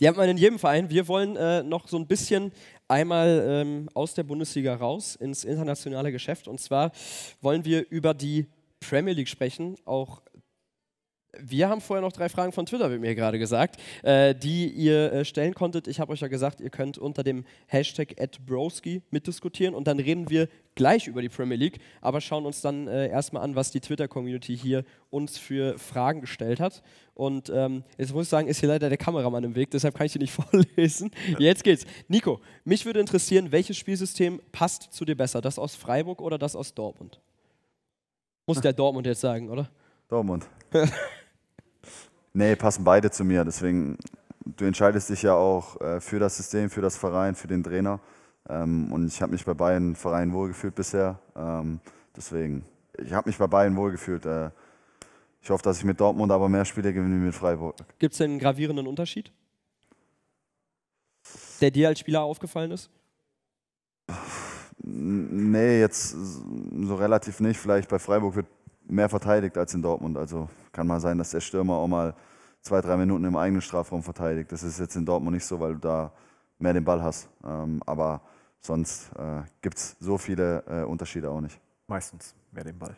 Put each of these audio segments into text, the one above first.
Die hat man in jedem Verein. Wir wollen äh, noch so ein bisschen einmal ähm, aus der Bundesliga raus ins internationale Geschäft. Und zwar wollen wir über die Premier League sprechen, auch wir haben vorher noch drei Fragen von Twitter, wie mir gerade gesagt, äh, die ihr äh, stellen konntet. Ich habe euch ja gesagt, ihr könnt unter dem Hashtag @broski mitdiskutieren und dann reden wir gleich über die Premier League, aber schauen uns dann äh, erstmal an, was die Twitter-Community hier uns für Fragen gestellt hat. Und ähm, jetzt muss ich sagen, ist hier leider der Kameramann im Weg, deshalb kann ich die nicht vorlesen. Jetzt geht's. Nico, mich würde interessieren, welches Spielsystem passt zu dir besser? Das aus Freiburg oder das aus Dortmund? Muss der Dortmund jetzt sagen, oder? Dortmund. Nee, passen beide zu mir. Deswegen, du entscheidest dich ja auch äh, für das System, für das Verein, für den Trainer. Ähm, und ich habe mich bei beiden Vereinen wohlgefühlt bisher. Ähm, deswegen, ich habe mich bei beiden wohlgefühlt. Äh, ich hoffe, dass ich mit Dortmund aber mehr Spiele gewinne wie mit Freiburg. Gibt es denn einen gravierenden Unterschied, der dir als Spieler aufgefallen ist? Nee, jetzt so relativ nicht. Vielleicht bei Freiburg wird mehr verteidigt als in Dortmund. Also kann mal sein, dass der Stürmer auch mal zwei, drei Minuten im eigenen Strafraum verteidigt. Das ist jetzt in Dortmund nicht so, weil du da mehr den Ball hast. Ähm, aber sonst äh, gibt es so viele äh, Unterschiede auch nicht. Meistens mehr den Ball.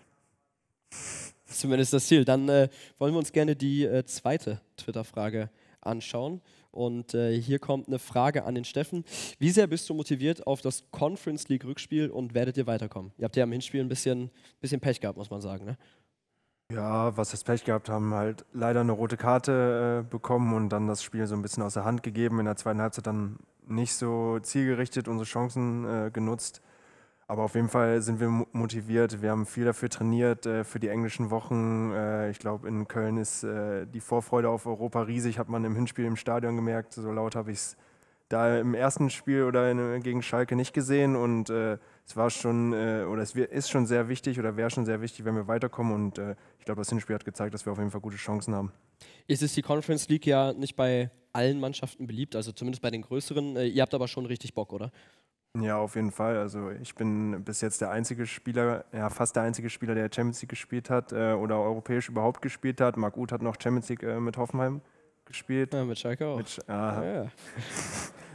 Zumindest das Ziel. Dann äh, wollen wir uns gerne die äh, zweite Twitter-Frage anschauen. Und äh, hier kommt eine Frage an den Steffen. Wie sehr bist du motiviert auf das Conference League Rückspiel und werdet ihr weiterkommen? Ihr habt ja am Hinspiel ein bisschen, bisschen Pech gehabt, muss man sagen. Ne? Ja, was das Pech gehabt haben, halt leider eine rote Karte äh, bekommen und dann das Spiel so ein bisschen aus der Hand gegeben. In der zweiten Halbzeit dann nicht so zielgerichtet unsere Chancen äh, genutzt. Aber auf jeden Fall sind wir motiviert. Wir haben viel dafür trainiert äh, für die englischen Wochen. Äh, ich glaube, in Köln ist äh, die Vorfreude auf Europa riesig, hat man im Hinspiel im Stadion gemerkt. So laut habe ich es da im ersten Spiel oder in, gegen Schalke nicht gesehen. Und äh, es war schon, äh, oder es ist schon sehr wichtig oder wäre schon sehr wichtig, wenn wir weiterkommen. Und äh, ich glaube, das Hinspiel hat gezeigt, dass wir auf jeden Fall gute Chancen haben. Jetzt ist die Conference League ja nicht bei allen Mannschaften beliebt, also zumindest bei den größeren. Ihr habt aber schon richtig Bock, oder? Ja, auf jeden Fall. Also ich bin bis jetzt der einzige Spieler, ja fast der einzige Spieler, der Champions League gespielt hat äh, oder europäisch überhaupt gespielt hat. Marc Uth hat noch Champions League äh, mit Hoffenheim gespielt. Ja, mit Schalke auch. Mit Sch ah. ja,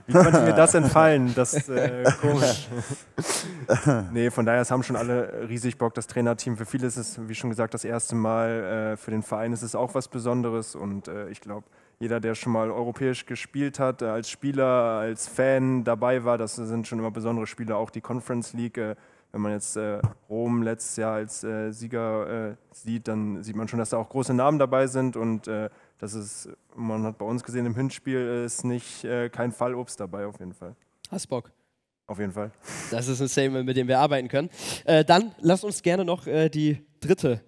Wie konnte mir das entfallen? Das ist äh, komisch. nee, von daher, es haben schon alle riesig Bock, das Trainerteam. Für viele ist es, wie schon gesagt, das erste Mal. Äh, für den Verein ist es auch was Besonderes und äh, ich glaube, jeder, der schon mal europäisch gespielt hat, äh, als Spieler, als Fan dabei war, das sind schon immer besondere Spiele, auch die Conference League. Äh, wenn man jetzt äh, Rom letztes Jahr als Sieger sieht, dann sieht man schon, dass da auch große Namen dabei sind und das ist, man hat bei uns gesehen, im Hinspiel ist nicht kein Fallobst dabei auf jeden Fall. Hast Bock? Auf jeden Fall. Das ist ein Statement, mit dem wir arbeiten können. dann lasst uns gerne noch die dritte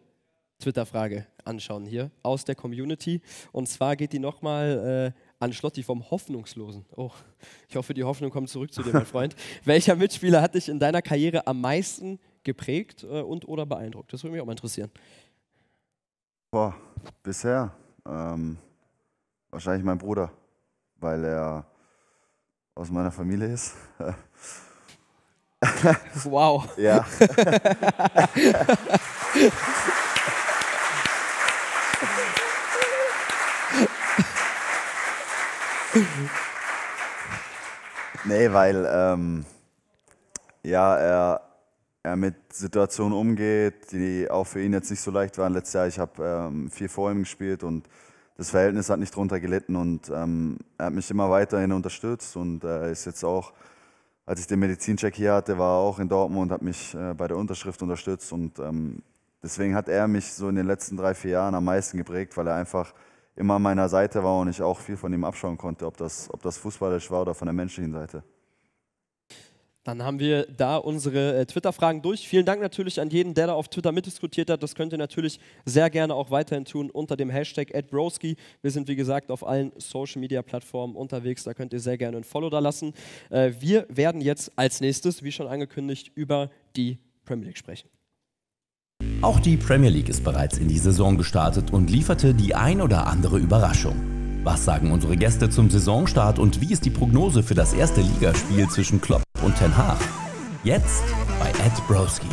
Twitter-Frage anschauen hier aus der Community. Und zwar geht die nochmal äh, an Schlotti vom Hoffnungslosen. Oh, ich hoffe, die Hoffnung kommt zurück zu dir, mein Freund. Welcher Mitspieler hat dich in deiner Karriere am meisten geprägt äh, und oder beeindruckt? Das würde mich auch mal interessieren. Boah, bisher ähm, wahrscheinlich mein Bruder, weil er aus meiner Familie ist. wow. ja. nee, weil ähm, ja, er, er mit Situationen umgeht, die auch für ihn jetzt nicht so leicht waren. Letztes Jahr, ich habe ähm, viel vor ihm gespielt und das Verhältnis hat nicht drunter gelitten und ähm, er hat mich immer weiterhin unterstützt und äh, ist jetzt auch, als ich den Medizincheck hier hatte, war er auch in Dortmund und hat mich äh, bei der Unterschrift unterstützt und ähm, deswegen hat er mich so in den letzten drei, vier Jahren am meisten geprägt, weil er einfach immer an meiner Seite war und ich auch viel von ihm abschauen konnte, ob das, ob das fußballisch war oder von der menschlichen Seite. Dann haben wir da unsere äh, Twitter-Fragen durch. Vielen Dank natürlich an jeden, der da auf Twitter mitdiskutiert hat. Das könnt ihr natürlich sehr gerne auch weiterhin tun unter dem Hashtag @broski. Wir sind wie gesagt auf allen Social-Media-Plattformen unterwegs. Da könnt ihr sehr gerne ein Follow da lassen. Äh, wir werden jetzt als nächstes, wie schon angekündigt, über die Premier League sprechen. Auch die Premier League ist bereits in die Saison gestartet und lieferte die ein oder andere Überraschung. Was sagen unsere Gäste zum Saisonstart und wie ist die Prognose für das erste Ligaspiel zwischen Klopp und Ten Hag? Jetzt bei Ed Broski.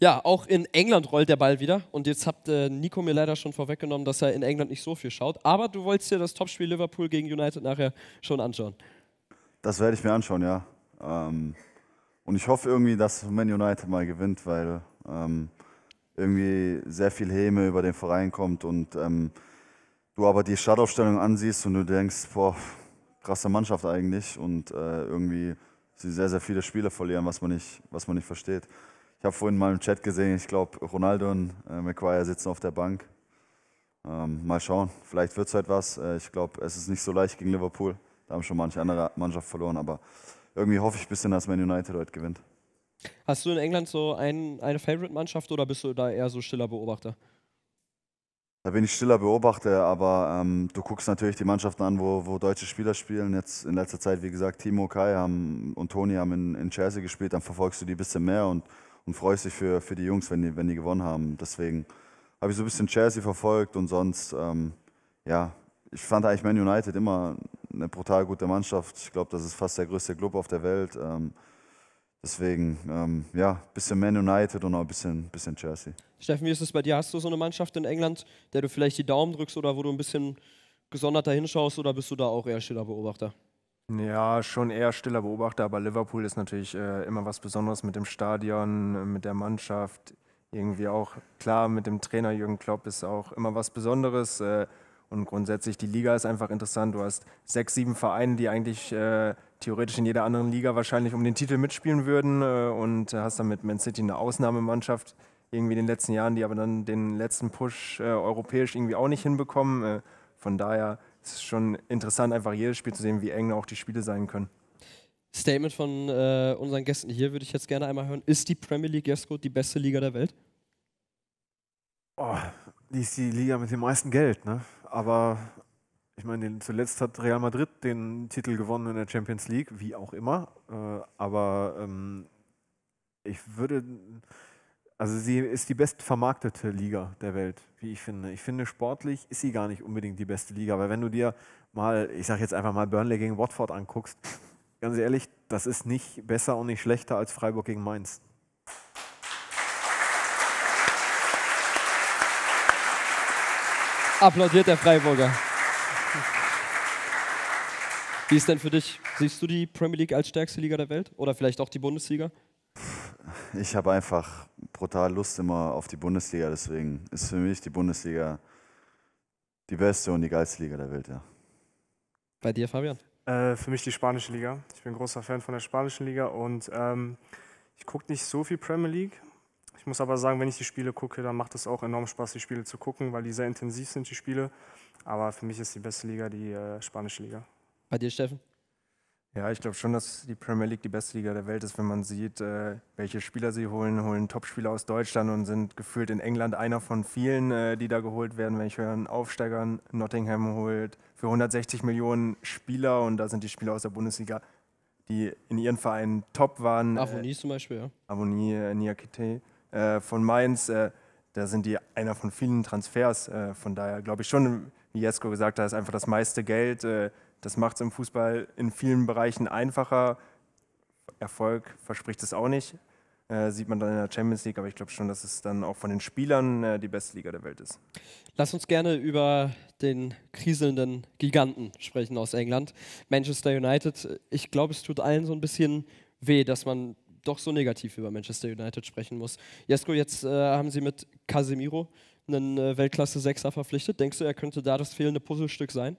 Ja, auch in England rollt der Ball wieder. Und jetzt hat äh, Nico mir leider schon vorweggenommen, dass er in England nicht so viel schaut. Aber du wolltest dir das Topspiel Liverpool gegen United nachher schon anschauen. Das werde ich mir anschauen, ja. Ähm, und ich hoffe irgendwie, dass Man United mal gewinnt, weil ähm, irgendwie sehr viel Häme über den Verein kommt und ähm, du aber die Startaufstellung ansiehst und du denkst, boah, krasse Mannschaft eigentlich und äh, irgendwie sie sehr, sehr viele Spiele verlieren, was man nicht, was man nicht versteht. Ich habe vorhin mal im Chat gesehen, ich glaube, Ronaldo und äh, McGuire sitzen auf der Bank. Ähm, mal schauen, vielleicht wird es halt was. Äh, ich glaube, es ist nicht so leicht gegen Liverpool. Da haben schon manche andere Mannschaft verloren, aber irgendwie hoffe ich ein bisschen, dass Man United heute gewinnt. Hast du in England so ein, eine Favorite-Mannschaft oder bist du da eher so stiller Beobachter? Da bin ich stiller Beobachter, aber ähm, du guckst natürlich die Mannschaften an, wo, wo deutsche Spieler spielen. Jetzt in letzter Zeit, wie gesagt, Timo, Kai haben, und Toni haben in, in Chelsea gespielt. Dann verfolgst du die ein bisschen mehr und, und freust dich für, für die Jungs, wenn die, wenn die gewonnen haben. Deswegen habe ich so ein bisschen Chelsea verfolgt und sonst, ähm, ja, ich fand eigentlich Man United immer eine brutal gute Mannschaft. Ich glaube, das ist fast der größte Club auf der Welt. Ähm, deswegen, ähm, ja, ein bisschen Man United und auch ein bisschen, bisschen Chelsea. Steffen, wie ist es bei dir? Hast du so eine Mannschaft in England, der du vielleicht die Daumen drückst oder wo du ein bisschen gesonderter hinschaust oder bist du da auch eher stiller Beobachter? Ja, schon eher stiller Beobachter, aber Liverpool ist natürlich äh, immer was Besonderes mit dem Stadion, mit der Mannschaft. Irgendwie auch, klar, mit dem Trainer Jürgen Klopp ist auch immer was Besonderes. Äh, und grundsätzlich, die Liga ist einfach interessant. Du hast sechs, sieben Vereine, die eigentlich äh, theoretisch in jeder anderen Liga wahrscheinlich um den Titel mitspielen würden. Äh, und hast dann mit Man City eine Ausnahmemannschaft irgendwie in den letzten Jahren, die aber dann den letzten Push äh, europäisch irgendwie auch nicht hinbekommen. Äh, von daher ist es schon interessant, einfach jedes Spiel zu sehen, wie eng auch die Spiele sein können. Statement von äh, unseren Gästen hier würde ich jetzt gerne einmal hören. Ist die Premier League Jesko die beste Liga der Welt? Oh, die ist die Liga mit dem meisten Geld, ne? Aber ich meine, zuletzt hat Real Madrid den Titel gewonnen in der Champions League, wie auch immer. Äh, aber ähm, ich würde, also sie ist die bestvermarktete Liga der Welt, wie ich finde. Ich finde, sportlich ist sie gar nicht unbedingt die beste Liga, weil wenn du dir mal, ich sage jetzt einfach mal Burnley gegen Watford anguckst, ganz ehrlich, das ist nicht besser und nicht schlechter als Freiburg gegen Mainz. Applaudiert der Freiburger. Wie ist denn für dich? Siehst du die Premier League als stärkste Liga der Welt oder vielleicht auch die Bundesliga? Ich habe einfach brutal Lust immer auf die Bundesliga, deswegen ist für mich die Bundesliga die beste und die geilste Liga der Welt, ja. Bei dir, Fabian? Äh, für mich die spanische Liga. Ich bin großer Fan von der spanischen Liga und ähm, ich gucke nicht so viel Premier League, ich muss aber sagen, wenn ich die Spiele gucke, dann macht es auch enorm Spaß, die Spiele zu gucken, weil die sehr intensiv sind, die Spiele. Aber für mich ist die beste Liga die äh, spanische Liga. Bei dir, Steffen? Ja, ich glaube schon, dass die Premier League die beste Liga der Welt ist, wenn man sieht, äh, welche Spieler sie holen. Holen Topspieler aus Deutschland und sind gefühlt in England einer von vielen, äh, die da geholt werden. Wenn ich höre, einen Aufsteigern Nottingham holt für 160 Millionen Spieler und da sind die Spieler aus der Bundesliga, die in ihren Vereinen top waren. Avonis äh, zum Beispiel, ja. Avonis, äh, Niakite. Äh, von Mainz, äh, da sind die einer von vielen Transfers. Äh, von daher glaube ich schon, wie Jesko gesagt hat, ist einfach das meiste Geld. Äh, das macht es im Fußball in vielen Bereichen einfacher. Erfolg verspricht es auch nicht. Äh, sieht man dann in der Champions League, aber ich glaube schon, dass es dann auch von den Spielern äh, die beste Liga der Welt ist. Lass uns gerne über den kriselnden Giganten sprechen aus England. Manchester United, ich glaube, es tut allen so ein bisschen weh, dass man doch so negativ über Manchester United sprechen muss. Jesko, jetzt äh, haben sie mit Casemiro einen äh, Weltklasse-Sechser verpflichtet. Denkst du, er könnte da das fehlende Puzzlestück sein?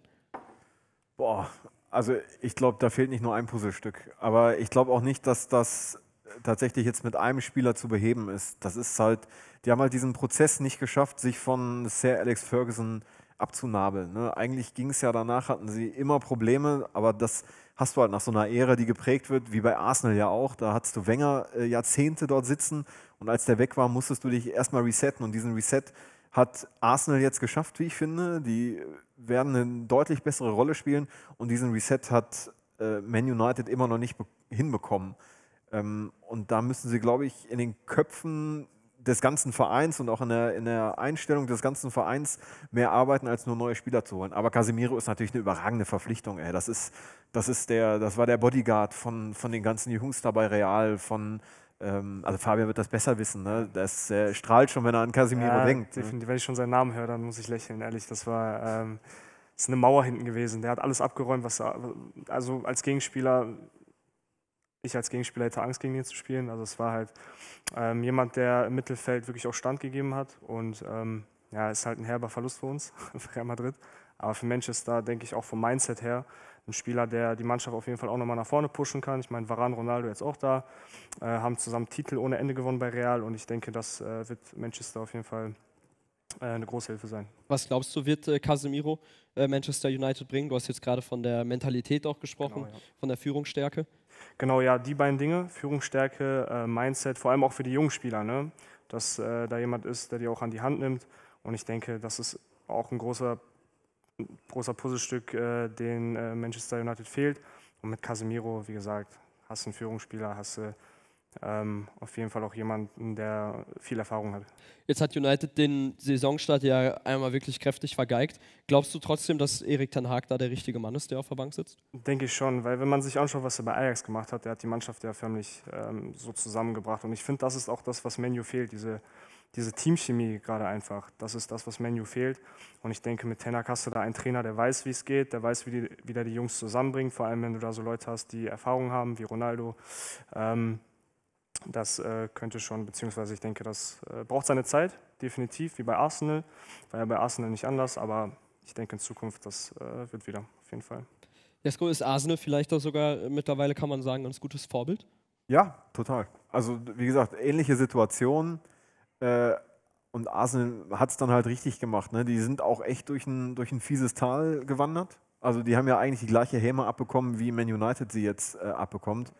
Boah, also ich glaube, da fehlt nicht nur ein Puzzlestück. Aber ich glaube auch nicht, dass das tatsächlich jetzt mit einem Spieler zu beheben ist. Das ist halt, die haben halt diesen Prozess nicht geschafft, sich von Sir Alex Ferguson abzunabeln. Ne? Eigentlich ging es ja danach, hatten sie immer Probleme, aber das hast du halt nach so einer Ära, die geprägt wird, wie bei Arsenal ja auch. Da hattest du Wenger äh, Jahrzehnte dort sitzen und als der weg war, musstest du dich erstmal resetten. Und diesen Reset hat Arsenal jetzt geschafft, wie ich finde. Die werden eine deutlich bessere Rolle spielen und diesen Reset hat äh, Man United immer noch nicht hinbekommen. Ähm, und da müssen sie, glaube ich, in den Köpfen des ganzen Vereins und auch in der, in der Einstellung des ganzen Vereins mehr arbeiten, als nur neue Spieler zu holen. Aber Casemiro ist natürlich eine überragende Verpflichtung. Ey. Das, ist, das, ist der, das war der Bodyguard von, von den ganzen Jungs dabei Real, von ähm, also Fabian wird das besser wissen, ne? Das äh, strahlt schon, wenn er an Casimiro ja, denkt. Ne? Definitiv, wenn ich schon seinen Namen höre, dann muss ich lächeln, ehrlich. Das war ähm, das ist eine Mauer hinten gewesen. Der hat alles abgeräumt, was er, also als Gegenspieler ich als Gegenspieler hätte Angst, gegen ihn zu spielen. Also es war halt ähm, jemand, der im Mittelfeld wirklich auch Stand gegeben hat. Und ähm, ja, ist halt ein herber Verlust für uns, für Real Madrid. Aber für Manchester denke ich auch vom Mindset her ein Spieler, der die Mannschaft auf jeden Fall auch nochmal nach vorne pushen kann. Ich meine, Varan, Ronaldo jetzt auch da, äh, haben zusammen Titel ohne Ende gewonnen bei Real und ich denke, das äh, wird Manchester auf jeden Fall äh, eine große Hilfe sein. Was glaubst du, wird äh, Casemiro äh, Manchester United bringen? Du hast jetzt gerade von der Mentalität auch gesprochen, genau, ja. von der Führungsstärke. Genau, ja, die beiden Dinge, Führungsstärke, äh, Mindset, vor allem auch für die jungen Spieler, ne? dass äh, da jemand ist, der die auch an die Hand nimmt. Und ich denke, das ist auch ein großer, großer Puzzlestück, äh, den äh, Manchester United fehlt. Und mit Casemiro, wie gesagt, hast du einen Führungsspieler, hast du ähm, auf jeden Fall auch jemanden, der viel Erfahrung hat. Jetzt hat United den Saisonstart ja einmal wirklich kräftig vergeigt. Glaubst du trotzdem, dass Erik Ten Haag da der richtige Mann ist, der auf der Bank sitzt? Denke ich schon, weil wenn man sich anschaut, was er bei Ajax gemacht hat, der hat die Mannschaft ja förmlich ähm, so zusammengebracht. Und ich finde, das ist auch das, was Menu fehlt, diese, diese Teamchemie gerade einfach. Das ist das, was Menu fehlt. Und ich denke, mit Ten Hag hast du da einen Trainer, der weiß, wie es geht, der weiß, wie, die, wie der die Jungs zusammenbringt. Vor allem, wenn du da so Leute hast, die Erfahrung haben, wie Ronaldo. Ähm, das äh, könnte schon, beziehungsweise ich denke, das äh, braucht seine Zeit, definitiv, wie bei Arsenal. War ja bei Arsenal nicht anders, aber ich denke in Zukunft, das äh, wird wieder, auf jeden Fall. Jesko, ist Arsenal vielleicht auch sogar äh, mittlerweile, kann man sagen, ein ganz gutes Vorbild? Ja, total. Also, wie gesagt, ähnliche Situationen. Äh, und Arsenal hat es dann halt richtig gemacht. Ne? Die sind auch echt durch ein, durch ein fieses Tal gewandert. Also, die haben ja eigentlich die gleiche Häme abbekommen, wie Man United sie jetzt äh, abbekommt.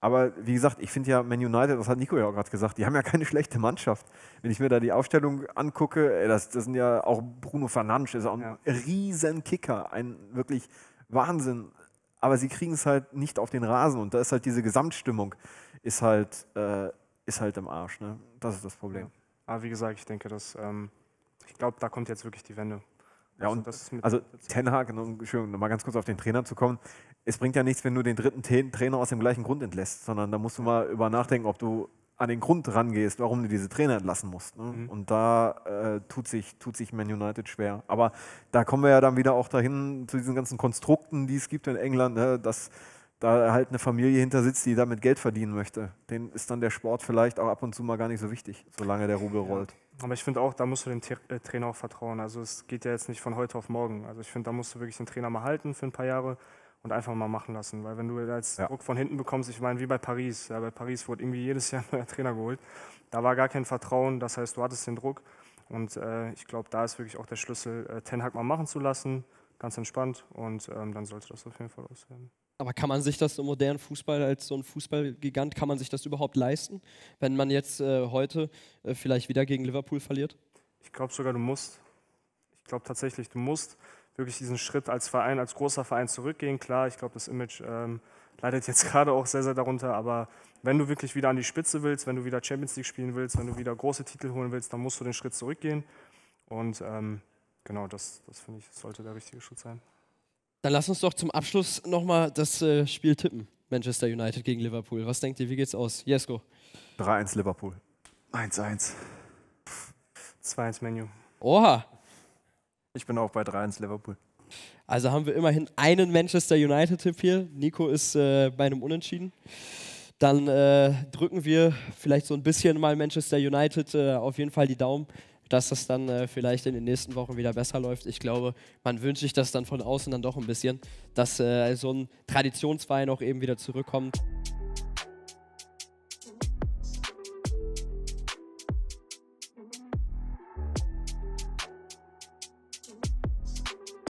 Aber wie gesagt, ich finde ja Man United, das hat Nico ja auch gerade gesagt, die haben ja keine schlechte Mannschaft. Wenn ich mir da die Aufstellung angucke, das, das sind ja auch Bruno Fernandes, ist auch ja. ein Riesenkicker, ein wirklich Wahnsinn. Aber sie kriegen es halt nicht auf den Rasen und da ist halt diese Gesamtstimmung ist halt, äh, ist halt im Arsch. Ne? Das ist das Problem. Ja. Aber wie gesagt, ich denke, dass ähm, ich glaube, da kommt jetzt wirklich die Wende. Ja, also und das ist also, also Ten Hag, um nochmal ganz kurz auf den Trainer zu kommen, es bringt ja nichts, wenn du den dritten Trainer aus dem gleichen Grund entlässt, sondern da musst du mal über nachdenken, ob du an den Grund rangehst, warum du diese Trainer entlassen musst. Ne? Mhm. Und da äh, tut, sich, tut sich Man United schwer. Aber da kommen wir ja dann wieder auch dahin zu diesen ganzen Konstrukten, die es gibt in England, ne? dass da halt eine Familie hinter sitzt, die damit Geld verdienen möchte. Den ist dann der Sport vielleicht auch ab und zu mal gar nicht so wichtig, solange der Rubel rollt aber ich finde auch, da musst du dem äh, Trainer auch vertrauen. Also es geht ja jetzt nicht von heute auf morgen. Also ich finde, da musst du wirklich den Trainer mal halten für ein paar Jahre und einfach mal machen lassen. Weil wenn du jetzt ja. Druck von hinten bekommst, ich meine, wie bei Paris. Ja, bei Paris wurde irgendwie jedes Jahr ein neuer Trainer geholt. Da war gar kein Vertrauen, das heißt, du hattest den Druck. Und äh, ich glaube, da ist wirklich auch der Schlüssel, äh, Ten Hag mal machen zu lassen, ganz entspannt. Und ähm, dann sollte das auf jeden Fall aussehen. Aber kann man sich das im modernen Fußball als so ein Fußballgigant, kann man sich das überhaupt leisten, wenn man jetzt äh, heute äh, vielleicht wieder gegen Liverpool verliert? Ich glaube sogar, du musst. Ich glaube tatsächlich, du musst wirklich diesen Schritt als Verein, als großer Verein zurückgehen. Klar, ich glaube, das Image ähm, leidet jetzt gerade auch sehr, sehr darunter. Aber wenn du wirklich wieder an die Spitze willst, wenn du wieder Champions League spielen willst, wenn du wieder große Titel holen willst, dann musst du den Schritt zurückgehen. Und ähm, genau, das, das finde ich, sollte der richtige Schritt sein. Dann lass uns doch zum Abschluss nochmal das äh, Spiel tippen. Manchester United gegen Liverpool. Was denkt ihr, wie geht's aus? Jesko. 3-1 Liverpool. 1-1. 2-1 Menu. Oha. Ich bin auch bei 3-1 Liverpool. Also haben wir immerhin einen Manchester United-Tipp hier. Nico ist äh, bei einem Unentschieden. Dann äh, drücken wir vielleicht so ein bisschen mal Manchester United äh, auf jeden Fall die Daumen, dass das dann äh, vielleicht in den nächsten Wochen wieder besser läuft. Ich glaube, man wünscht sich das dann von außen dann doch ein bisschen, dass äh, so ein Traditionsverein auch eben wieder zurückkommt.